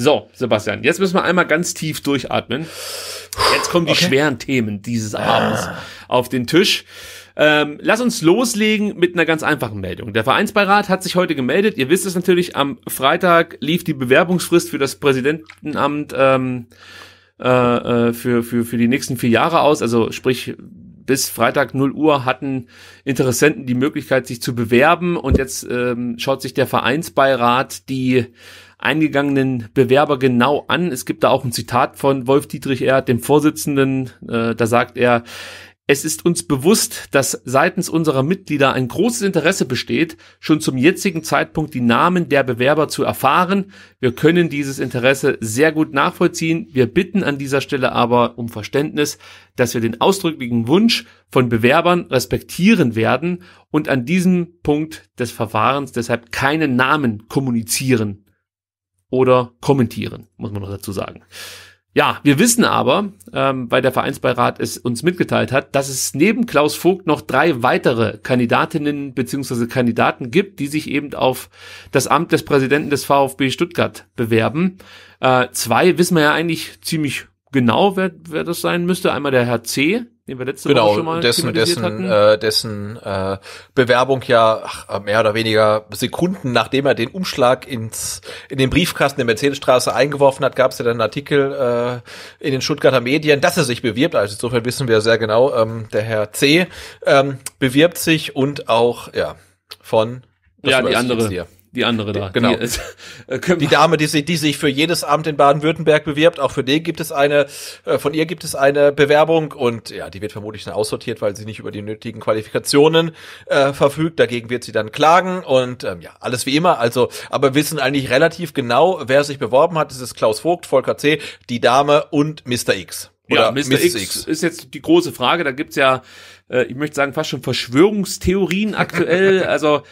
So, Sebastian, jetzt müssen wir einmal ganz tief durchatmen. Jetzt kommen die okay. schweren Themen dieses ah. Abends auf den Tisch. Ähm, lass uns loslegen mit einer ganz einfachen Meldung. Der Vereinsbeirat hat sich heute gemeldet. Ihr wisst es natürlich, am Freitag lief die Bewerbungsfrist für das Präsidentenamt ähm, äh, äh für, für, für die nächsten vier Jahre aus. Also sprich, bis Freitag 0 Uhr hatten Interessenten die Möglichkeit, sich zu bewerben. Und jetzt ähm, schaut sich der Vereinsbeirat die eingegangenen Bewerber genau an. Es gibt da auch ein Zitat von Wolf Dietrich Erd, dem Vorsitzenden. Äh, da sagt er, es ist uns bewusst, dass seitens unserer Mitglieder ein großes Interesse besteht, schon zum jetzigen Zeitpunkt die Namen der Bewerber zu erfahren. Wir können dieses Interesse sehr gut nachvollziehen. Wir bitten an dieser Stelle aber um Verständnis, dass wir den ausdrücklichen Wunsch von Bewerbern respektieren werden und an diesem Punkt des Verfahrens deshalb keinen Namen kommunizieren oder kommentieren, muss man noch dazu sagen. Ja, wir wissen aber, ähm, weil der Vereinsbeirat es uns mitgeteilt hat, dass es neben Klaus Vogt noch drei weitere Kandidatinnen beziehungsweise Kandidaten gibt, die sich eben auf das Amt des Präsidenten des VfB Stuttgart bewerben. Äh, zwei wissen wir ja eigentlich ziemlich genau, wer, wer das sein müsste. Einmal der Herr C., den wir letzte genau, Woche schon mal dessen, dessen, hatten. Äh, dessen äh, Bewerbung ja ach, äh, mehr oder weniger Sekunden, nachdem er den Umschlag ins, in den Briefkasten der Mercedesstraße eingeworfen hat, gab es ja dann einen Artikel äh, in den Stuttgarter Medien, dass er sich bewirbt. Also insofern wissen wir sehr genau, ähm, der Herr C. Ähm, bewirbt sich und auch ja von ja die andere die andere da. Genau. Die, äh, äh die Dame, die sich, die sich für jedes Amt in Baden-Württemberg bewirbt, auch für den gibt es eine, äh, von ihr gibt es eine Bewerbung und ja, die wird vermutlich dann aussortiert, weil sie nicht über die nötigen Qualifikationen äh, verfügt. Dagegen wird sie dann klagen und ähm, ja, alles wie immer. Also, aber wissen eigentlich relativ genau, wer sich beworben hat. Es ist Klaus Vogt, Volker C., die Dame und Mr. X. Oder ja, Mr. Mrs. X, ist jetzt die große Frage. Da gibt's ja, äh, ich möchte sagen, fast schon Verschwörungstheorien aktuell. also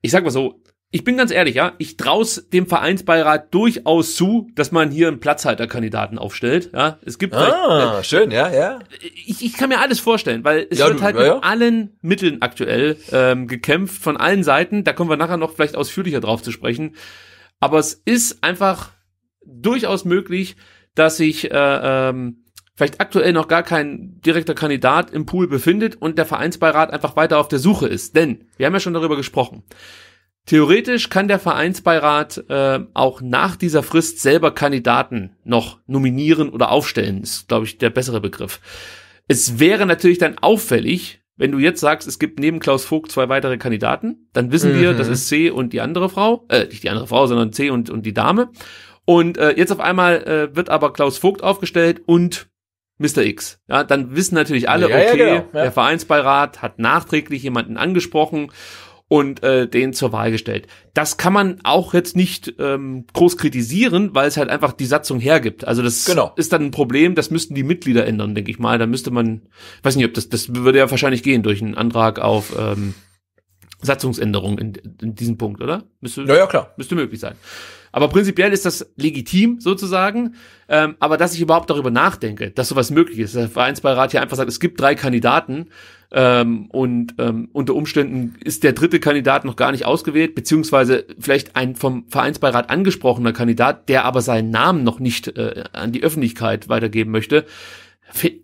ich sag mal so, ich bin ganz ehrlich, ja, ich traus dem Vereinsbeirat durchaus zu, dass man hier einen Platzhalterkandidaten aufstellt. Ja, es gibt. Ah, halt, äh, schön, ja, ja. Ich, ich kann mir alles vorstellen, weil es ja, wird halt du, ja, ja. mit allen Mitteln aktuell ähm, gekämpft von allen Seiten. Da kommen wir nachher noch vielleicht ausführlicher drauf zu sprechen. Aber es ist einfach durchaus möglich, dass sich äh, ähm, vielleicht aktuell noch gar kein direkter Kandidat im Pool befindet und der Vereinsbeirat einfach weiter auf der Suche ist. Denn wir haben ja schon darüber gesprochen. Theoretisch kann der Vereinsbeirat äh, auch nach dieser Frist selber Kandidaten noch nominieren oder aufstellen, ist, glaube ich, der bessere Begriff. Es wäre natürlich dann auffällig, wenn du jetzt sagst, es gibt neben Klaus Vogt zwei weitere Kandidaten, dann wissen mhm. wir, das ist C und die andere Frau, äh, nicht die andere Frau, sondern C und, und die Dame. Und äh, jetzt auf einmal äh, wird aber Klaus Vogt aufgestellt und Mr. X. Ja, dann wissen natürlich alle, ja, okay, ja, genau, ja. der Vereinsbeirat hat nachträglich jemanden angesprochen und äh, den zur Wahl gestellt. Das kann man auch jetzt nicht ähm, groß kritisieren, weil es halt einfach die Satzung hergibt. Also das genau. ist dann ein Problem, das müssten die Mitglieder ändern, denke ich mal. Da müsste man, weiß nicht, ob das, das würde ja wahrscheinlich gehen durch einen Antrag auf ähm, Satzungsänderung in, in diesem Punkt, oder? Müsste, ja, ja, klar. Müsste möglich sein. Aber prinzipiell ist das legitim sozusagen. Ähm, aber dass ich überhaupt darüber nachdenke, dass sowas möglich ist, der Vereinsbeirat hier einfach sagt, es gibt drei Kandidaten, ähm, und ähm, unter Umständen ist der dritte Kandidat noch gar nicht ausgewählt, beziehungsweise vielleicht ein vom Vereinsbeirat angesprochener Kandidat, der aber seinen Namen noch nicht äh, an die Öffentlichkeit weitergeben möchte.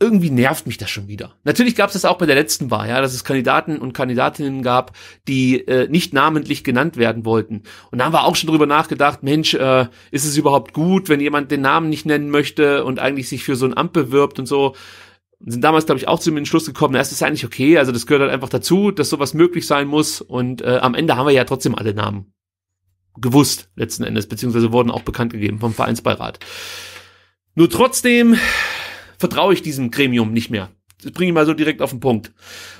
Irgendwie nervt mich das schon wieder. Natürlich gab es das auch bei der letzten Wahl, ja, dass es Kandidaten und Kandidatinnen gab, die äh, nicht namentlich genannt werden wollten. Und da haben wir auch schon drüber nachgedacht, Mensch, äh, ist es überhaupt gut, wenn jemand den Namen nicht nennen möchte und eigentlich sich für so ein Amt bewirbt und so und sind damals, glaube ich, auch zu dem Schluss gekommen, na, es ist eigentlich okay, also das gehört halt einfach dazu, dass sowas möglich sein muss und äh, am Ende haben wir ja trotzdem alle Namen gewusst, letzten Endes, beziehungsweise wurden auch bekannt gegeben vom Vereinsbeirat. Nur trotzdem vertraue ich diesem Gremium nicht mehr das bringe ich mal so direkt auf den Punkt.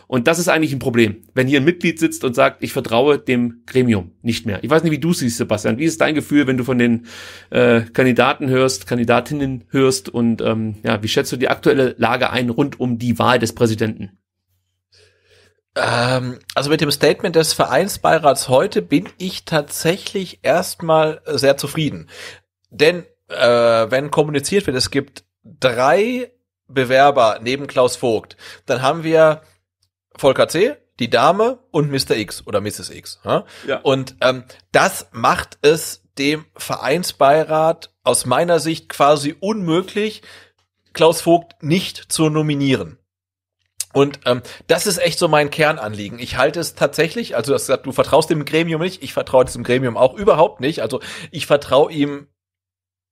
Und das ist eigentlich ein Problem, wenn hier ein Mitglied sitzt und sagt, ich vertraue dem Gremium nicht mehr. Ich weiß nicht, wie du siehst, Sebastian. Wie ist dein Gefühl, wenn du von den äh, Kandidaten hörst, Kandidatinnen hörst und ähm, ja, wie schätzt du die aktuelle Lage ein rund um die Wahl des Präsidenten? Ähm, also mit dem Statement des Vereinsbeirats heute bin ich tatsächlich erstmal sehr zufrieden. Denn äh, wenn kommuniziert wird, es gibt drei Bewerber neben Klaus Vogt, dann haben wir Volker C., die Dame und Mr. X oder Mrs. X. Ja? ja. Und ähm, das macht es dem Vereinsbeirat aus meiner Sicht quasi unmöglich, Klaus Vogt nicht zu nominieren. Und ähm, das ist echt so mein Kernanliegen. Ich halte es tatsächlich, also du hast gesagt, du vertraust dem Gremium nicht, ich vertraue diesem Gremium auch überhaupt nicht. Also ich vertraue ihm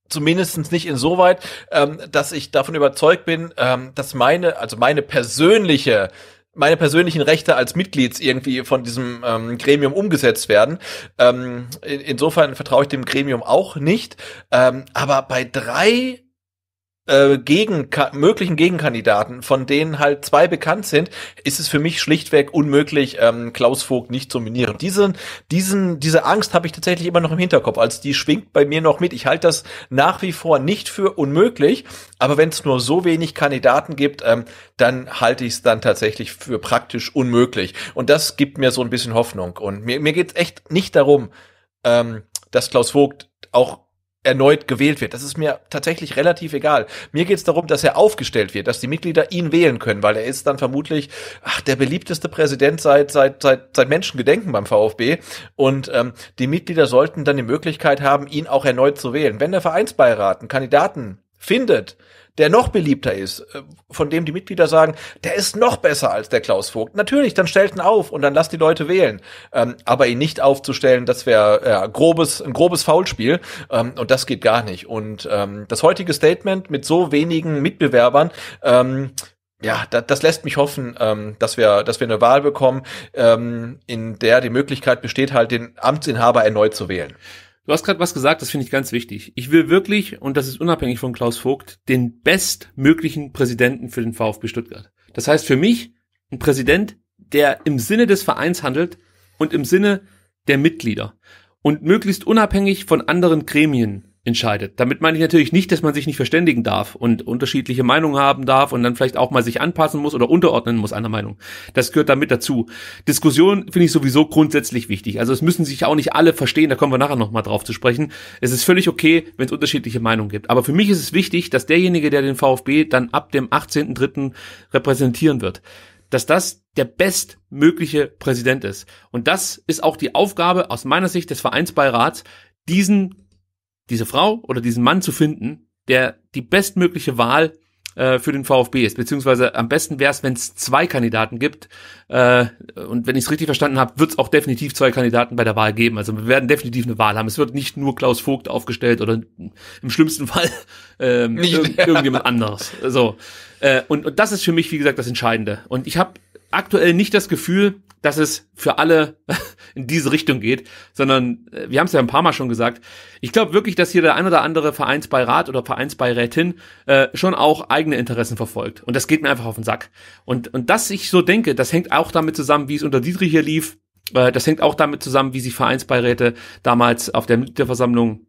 Zumindest nicht insoweit, ähm, dass ich davon überzeugt bin, ähm, dass meine, also meine persönliche meine persönlichen Rechte als Mitglieds irgendwie von diesem ähm, Gremium umgesetzt werden. Ähm, in, insofern vertraue ich dem Gremium auch nicht. Ähm, aber bei drei äh, gegen möglichen Gegenkandidaten, von denen halt zwei bekannt sind, ist es für mich schlichtweg unmöglich, ähm, Klaus Vogt nicht zu nominieren. Diesen, diesen, diese Angst habe ich tatsächlich immer noch im Hinterkopf. als die schwingt bei mir noch mit. Ich halte das nach wie vor nicht für unmöglich, aber wenn es nur so wenig Kandidaten gibt, ähm, dann halte ich es dann tatsächlich für praktisch unmöglich. Und das gibt mir so ein bisschen Hoffnung. Und mir, mir geht es echt nicht darum, ähm, dass Klaus Vogt auch erneut gewählt wird. Das ist mir tatsächlich relativ egal. Mir geht es darum, dass er aufgestellt wird, dass die Mitglieder ihn wählen können, weil er ist dann vermutlich ach, der beliebteste Präsident seit seit seit seit Menschengedenken beim VfB und ähm, die Mitglieder sollten dann die Möglichkeit haben, ihn auch erneut zu wählen. Wenn der Vereinsbeirat einen Kandidaten findet, der noch beliebter ist, äh, von dem die Mitglieder sagen, der ist noch besser als der Klaus Vogt. Natürlich, dann stellt ihn auf und dann lasst die Leute wählen. Ähm, aber ihn nicht aufzustellen, das wäre äh, grobes, ein grobes Foulspiel ähm, und das geht gar nicht. Und ähm, das heutige Statement mit so wenigen Mitbewerbern ähm, ja, das, das lässt mich hoffen, ähm, dass wir, dass wir eine Wahl bekommen, ähm, in der die Möglichkeit besteht, halt den Amtsinhaber erneut zu wählen. Du hast gerade was gesagt, das finde ich ganz wichtig. Ich will wirklich, und das ist unabhängig von Klaus Vogt, den bestmöglichen Präsidenten für den VfB Stuttgart. Das heißt für mich ein Präsident, der im Sinne des Vereins handelt und im Sinne der Mitglieder und möglichst unabhängig von anderen Gremien entscheidet. Damit meine ich natürlich nicht, dass man sich nicht verständigen darf und unterschiedliche Meinungen haben darf und dann vielleicht auch mal sich anpassen muss oder unterordnen muss einer Meinung. Das gehört damit dazu. Diskussion finde ich sowieso grundsätzlich wichtig. Also es müssen sich auch nicht alle verstehen, da kommen wir nachher nochmal drauf zu sprechen. Es ist völlig okay, wenn es unterschiedliche Meinungen gibt. Aber für mich ist es wichtig, dass derjenige, der den VfB dann ab dem 18.03. repräsentieren wird, dass das der bestmögliche Präsident ist. Und das ist auch die Aufgabe aus meiner Sicht des Vereinsbeirats, diesen diese Frau oder diesen Mann zu finden, der die bestmögliche Wahl äh, für den VfB ist, beziehungsweise am besten wäre es, wenn es zwei Kandidaten gibt. Äh, und wenn ich es richtig verstanden habe, wird es auch definitiv zwei Kandidaten bei der Wahl geben. Also wir werden definitiv eine Wahl haben. Es wird nicht nur Klaus Vogt aufgestellt oder im schlimmsten Fall ähm, nicht, irg ja. irgendjemand anderes. So. Äh, und, und das ist für mich, wie gesagt, das Entscheidende. Und ich habe aktuell nicht das Gefühl, dass es für alle in diese Richtung geht, sondern äh, wir haben es ja ein paar Mal schon gesagt. Ich glaube wirklich, dass hier der ein oder andere Vereinsbeirat oder Vereinsbeirätin äh, schon auch eigene Interessen verfolgt. Und das geht mir einfach auf den Sack. Und, und dass ich so denke, das hängt auch damit zusammen, wie es unter Dietrich hier lief. Äh, das hängt auch damit zusammen, wie sich Vereinsbeiräte damals auf der Mitgliederversammlung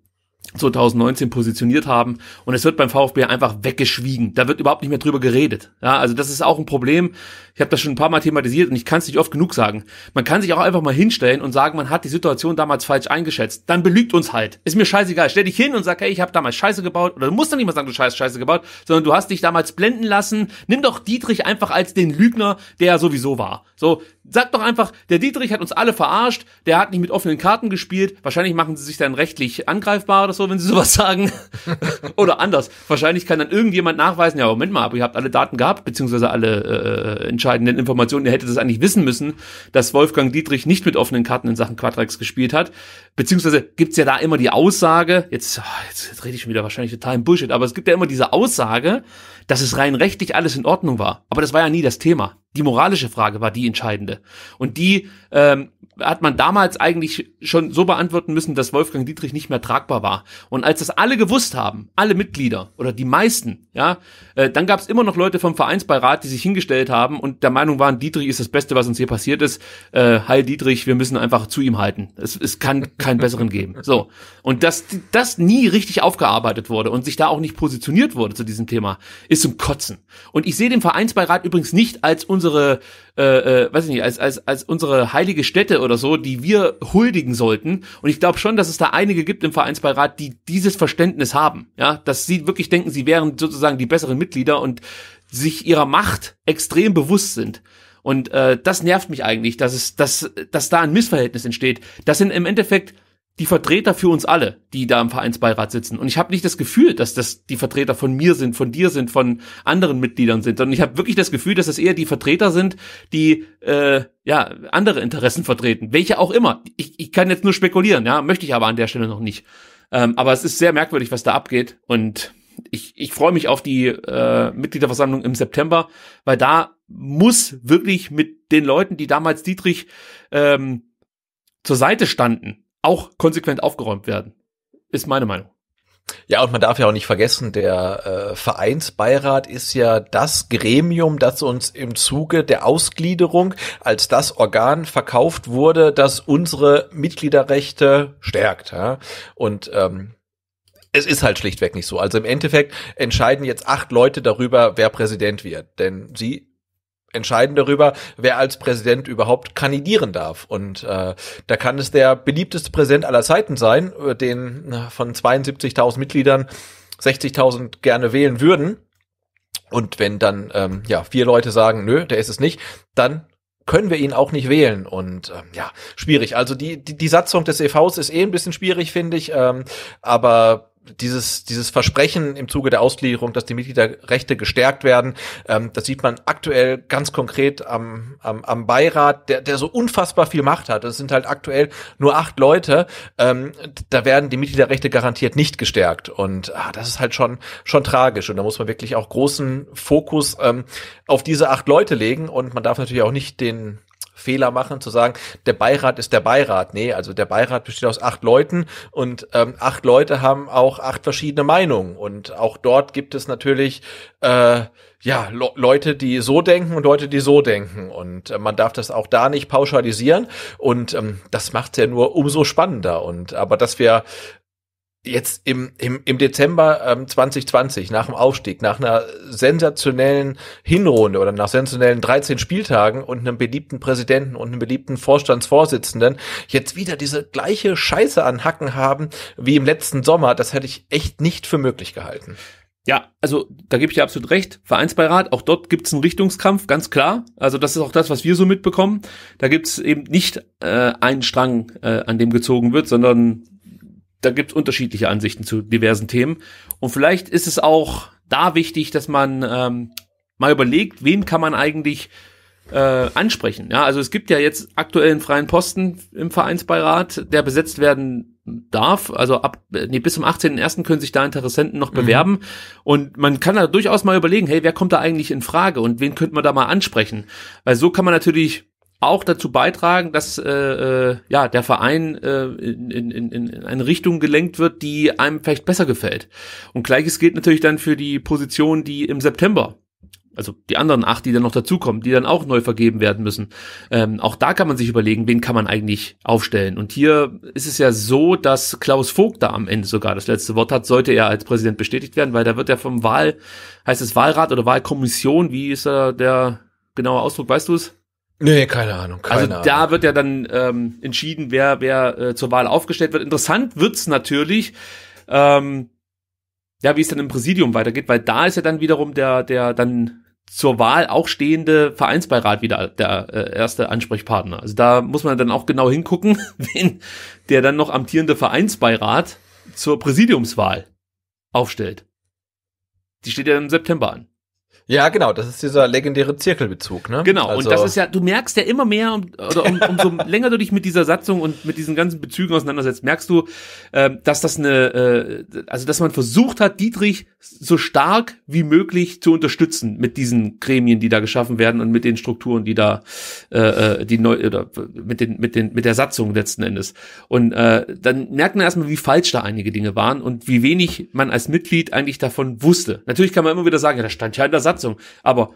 2019 positioniert haben und es wird beim VfB einfach weggeschwiegen. Da wird überhaupt nicht mehr drüber geredet. Ja, also das ist auch ein Problem. Ich habe das schon ein paar Mal thematisiert und ich kann es nicht oft genug sagen. Man kann sich auch einfach mal hinstellen und sagen, man hat die Situation damals falsch eingeschätzt. Dann belügt uns halt. Ist mir scheißegal. Stell dich hin und sag, hey, ich habe damals Scheiße gebaut. Oder du musst dann nicht mal sagen, du scheiß Scheiße gebaut, sondern du hast dich damals blenden lassen. Nimm doch Dietrich einfach als den Lügner, der er sowieso war. So, Sagt doch einfach, der Dietrich hat uns alle verarscht, der hat nicht mit offenen Karten gespielt. Wahrscheinlich machen sie sich dann rechtlich angreifbar oder so, wenn sie sowas sagen. oder anders. Wahrscheinlich kann dann irgendjemand nachweisen, ja, Moment mal, aber ihr habt alle Daten gehabt, beziehungsweise alle äh, entscheidenden Informationen. Ihr hättet das eigentlich wissen müssen, dass Wolfgang Dietrich nicht mit offenen Karten in Sachen Quadrex gespielt hat. Beziehungsweise gibt's ja da immer die Aussage, jetzt, ah, jetzt, jetzt rede ich schon wieder wahrscheinlich total im Bullshit, aber es gibt ja immer diese Aussage, dass es rein rechtlich alles in Ordnung war. Aber das war ja nie das Thema. Die moralische Frage war die entscheidende. Und die ähm, hat man damals eigentlich schon so beantworten müssen, dass Wolfgang Dietrich nicht mehr tragbar war. Und als das alle gewusst haben, alle Mitglieder oder die meisten, ja, äh, dann gab es immer noch Leute vom Vereinsbeirat, die sich hingestellt haben und der Meinung waren, Dietrich ist das Beste, was uns hier passiert ist. Äh, Heil Dietrich, wir müssen einfach zu ihm halten. Es, es kann keinen besseren geben. So. Und dass das nie richtig aufgearbeitet wurde und sich da auch nicht positioniert wurde zu diesem Thema, ist zum Kotzen. Und ich sehe den Vereinsbeirat übrigens nicht als unsere, äh, äh, weiß ich nicht, als, als, als unsere heilige Stätte oder so, die wir huldigen sollten. Und ich glaube schon, dass es da einige gibt im Vereinsbeirat, die dieses Verständnis haben, ja, dass sie wirklich denken, sie wären sozusagen die besseren Mitglieder und sich ihrer Macht extrem bewusst sind. Und äh, das nervt mich eigentlich, dass es, dass, dass da ein Missverhältnis entsteht. Das sind im Endeffekt die Vertreter für uns alle, die da im Vereinsbeirat sitzen. Und ich habe nicht das Gefühl, dass das die Vertreter von mir sind, von dir sind, von anderen Mitgliedern sind, sondern ich habe wirklich das Gefühl, dass das eher die Vertreter sind, die äh, ja andere Interessen vertreten, welche auch immer. Ich, ich kann jetzt nur spekulieren, ja, möchte ich aber an der Stelle noch nicht. Ähm, aber es ist sehr merkwürdig, was da abgeht. Und ich, ich freue mich auf die äh, Mitgliederversammlung im September, weil da muss wirklich mit den Leuten, die damals Dietrich ähm, zur Seite standen, auch konsequent aufgeräumt werden. Ist meine Meinung. Ja, und man darf ja auch nicht vergessen, der äh, Vereinsbeirat ist ja das Gremium, das uns im Zuge der Ausgliederung als das Organ verkauft wurde, das unsere Mitgliederrechte stärkt. Ja? Und ähm, es ist halt schlichtweg nicht so. Also im Endeffekt entscheiden jetzt acht Leute darüber, wer Präsident wird. Denn sie entscheiden darüber, wer als Präsident überhaupt kandidieren darf. Und äh, da kann es der beliebteste Präsident aller Zeiten sein, äh, den äh, von 72.000 Mitgliedern 60.000 gerne wählen würden. Und wenn dann ähm, ja vier Leute sagen, nö, der ist es nicht, dann können wir ihn auch nicht wählen. Und ähm, ja, schwierig. Also die, die, die Satzung des EVs ist eh ein bisschen schwierig, finde ich. Ähm, aber dieses, dieses Versprechen im Zuge der Ausgliederung, dass die Mitgliederrechte gestärkt werden, ähm, das sieht man aktuell ganz konkret am, am, am Beirat, der, der so unfassbar viel Macht hat. Es sind halt aktuell nur acht Leute. Ähm, da werden die Mitgliederrechte garantiert nicht gestärkt. Und ah, das ist halt schon, schon tragisch. Und da muss man wirklich auch großen Fokus ähm, auf diese acht Leute legen. Und man darf natürlich auch nicht den, Fehler machen, zu sagen, der Beirat ist der Beirat. Nee, also der Beirat besteht aus acht Leuten und ähm, acht Leute haben auch acht verschiedene Meinungen. Und auch dort gibt es natürlich äh, ja, Le Leute, die so denken und Leute, die so denken. Und äh, man darf das auch da nicht pauschalisieren. Und ähm, das macht's ja nur umso spannender. Und aber dass wir jetzt im, im, im Dezember ähm, 2020, nach dem Aufstieg, nach einer sensationellen Hinrunde oder nach sensationellen 13 Spieltagen und einem beliebten Präsidenten und einem beliebten Vorstandsvorsitzenden, jetzt wieder diese gleiche Scheiße an Hacken haben wie im letzten Sommer, das hätte ich echt nicht für möglich gehalten. Ja, also da gebe ich dir absolut recht. Vereinsbeirat, auch dort gibt's einen Richtungskampf, ganz klar. Also das ist auch das, was wir so mitbekommen. Da gibt's eben nicht äh, einen Strang, äh, an dem gezogen wird, sondern da gibt's unterschiedliche Ansichten zu diversen Themen. Und vielleicht ist es auch da wichtig, dass man ähm, mal überlegt, wen kann man eigentlich äh, ansprechen. Ja, also es gibt ja jetzt aktuell einen freien Posten im Vereinsbeirat, der besetzt werden darf. Also ab nee, bis zum 18.01. können sich da Interessenten noch mhm. bewerben. Und man kann da durchaus mal überlegen, hey, wer kommt da eigentlich in Frage und wen könnte man da mal ansprechen? Weil so kann man natürlich auch dazu beitragen, dass äh, äh, ja der Verein äh, in, in, in in eine Richtung gelenkt wird, die einem vielleicht besser gefällt. Und gleiches gilt natürlich dann für die Position, die im September also die anderen acht, die dann noch dazukommen, die dann auch neu vergeben werden müssen. Ähm, auch da kann man sich überlegen, wen kann man eigentlich aufstellen. Und hier ist es ja so, dass Klaus Vogt da am Ende sogar das letzte Wort hat, sollte er als Präsident bestätigt werden, weil da wird er vom Wahl, heißt es Wahlrat oder Wahlkommission, wie ist da der genaue Ausdruck, weißt du es? Nee, keine Ahnung. Keine also Ahnung. da wird ja dann ähm, entschieden, wer, wer äh, zur Wahl aufgestellt wird. Interessant wird's natürlich, ähm, ja, wie es dann im Präsidium weitergeht, weil da ist ja dann wiederum der, der dann zur Wahl auch stehende Vereinsbeirat wieder der äh, erste Ansprechpartner. Also da muss man dann auch genau hingucken, wen der dann noch amtierende Vereinsbeirat zur Präsidiumswahl aufstellt. Die steht ja im September an. Ja, genau, das ist dieser legendäre Zirkelbezug, ne? Genau, also und das also ist ja, du merkst ja immer mehr, um, oder um, umso länger du dich mit dieser Satzung und mit diesen ganzen Bezügen auseinandersetzt, merkst du, äh, dass das eine, äh, also dass man versucht hat, Dietrich so stark wie möglich zu unterstützen mit diesen Gremien, die da geschaffen werden und mit den Strukturen, die da, äh, äh, die neu, oder mit den, mit den, mit der Satzung letzten Endes. Und äh, dann merkt man erstmal, wie falsch da einige Dinge waren und wie wenig man als Mitglied eigentlich davon wusste. Natürlich kann man immer wieder sagen, ja, da stand ja in der Satzung, Besatzung. Aber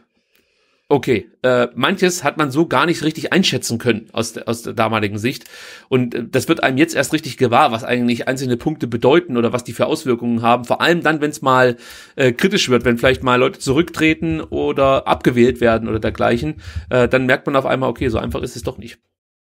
okay, äh, manches hat man so gar nicht richtig einschätzen können aus, der, aus der damaligen Sicht. Und äh, das wird einem jetzt erst richtig gewahr, was eigentlich einzelne Punkte bedeuten oder was die für Auswirkungen haben. Vor allem dann, wenn es mal äh, kritisch wird, wenn vielleicht mal Leute zurücktreten oder abgewählt werden oder dergleichen, äh, dann merkt man auf einmal, okay, so einfach ist es doch nicht.